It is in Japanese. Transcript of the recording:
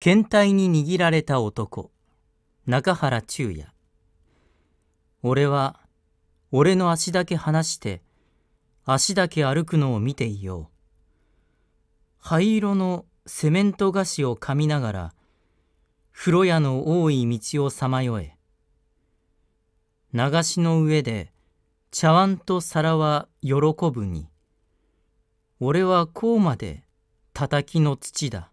検体に握られた男中原中也俺は俺の足だけ離して足だけ歩くのを見ていよう灰色のセメント菓子を噛みながら風呂屋の多い道をさまよえ流しの上で茶碗と皿は喜ぶに俺はこうまで叩きの土だ